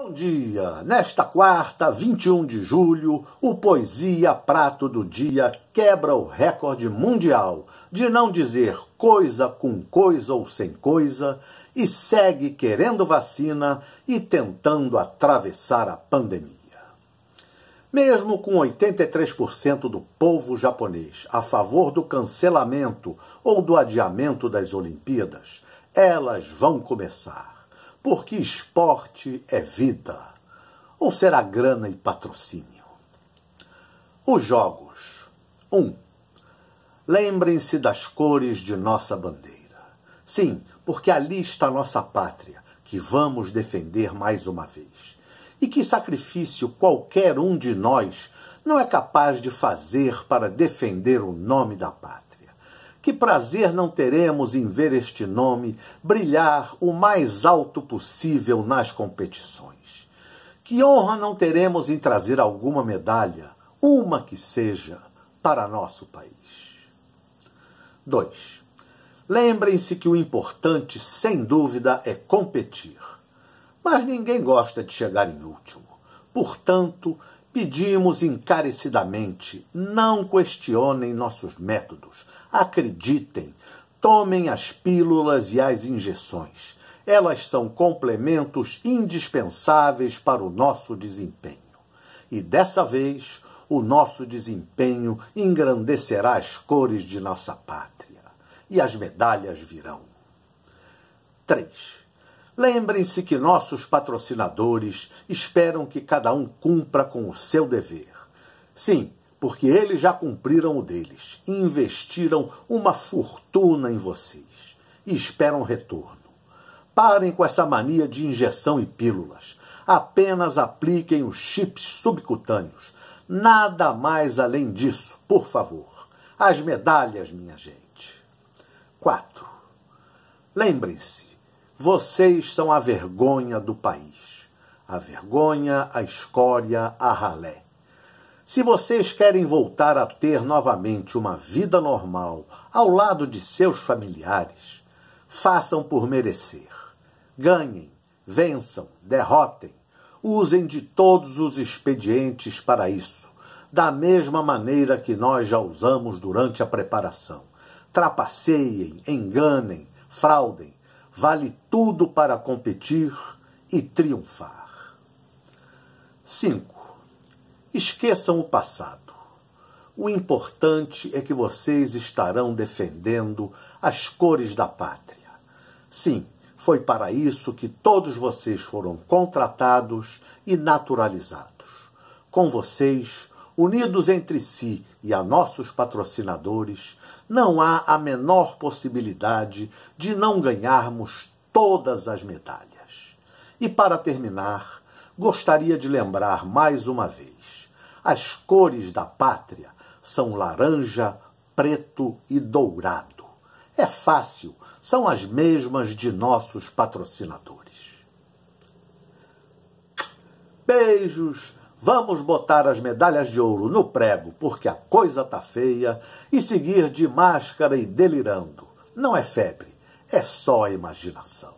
Bom dia! Nesta quarta, 21 de julho, o Poesia Prato do Dia quebra o recorde mundial de não dizer coisa com coisa ou sem coisa e segue querendo vacina e tentando atravessar a pandemia. Mesmo com 83% do povo japonês a favor do cancelamento ou do adiamento das Olimpíadas, elas vão começar porque esporte é vida. Ou será grana e patrocínio? Os Jogos 1. Um, Lembrem-se das cores de nossa bandeira. Sim, porque ali está nossa pátria, que vamos defender mais uma vez. E que sacrifício qualquer um de nós não é capaz de fazer para defender o nome da pátria. Que prazer não teremos em ver este nome brilhar o mais alto possível nas competições. Que honra não teremos em trazer alguma medalha, uma que seja, para nosso país. 2. Lembrem-se que o importante, sem dúvida, é competir. Mas ninguém gosta de chegar em último. Portanto, pedimos encarecidamente: não questionem nossos métodos Acreditem, tomem as pílulas e as injeções. Elas são complementos indispensáveis para o nosso desempenho. E dessa vez, o nosso desempenho engrandecerá as cores de nossa pátria. E as medalhas virão. 3. Lembrem-se que nossos patrocinadores esperam que cada um cumpra com o seu dever. Sim, porque eles já cumpriram o deles, investiram uma fortuna em vocês e esperam retorno. Parem com essa mania de injeção e pílulas. Apenas apliquem os chips subcutâneos. Nada mais além disso, por favor. As medalhas, minha gente. 4. Lembrem-se, vocês são a vergonha do país. A vergonha, a escória, a ralé. Se vocês querem voltar a ter novamente uma vida normal ao lado de seus familiares, façam por merecer. Ganhem, vençam, derrotem. Usem de todos os expedientes para isso, da mesma maneira que nós já usamos durante a preparação. Trapaceiem, enganem, fraudem. Vale tudo para competir e triunfar. 5. Esqueçam o passado. O importante é que vocês estarão defendendo as cores da pátria. Sim, foi para isso que todos vocês foram contratados e naturalizados. Com vocês, unidos entre si e a nossos patrocinadores, não há a menor possibilidade de não ganharmos todas as medalhas. E para terminar, gostaria de lembrar mais uma vez as cores da pátria são laranja, preto e dourado. É fácil, são as mesmas de nossos patrocinadores. Beijos! Vamos botar as medalhas de ouro no prego, porque a coisa tá feia, e seguir de máscara e delirando. Não é febre, é só imaginação.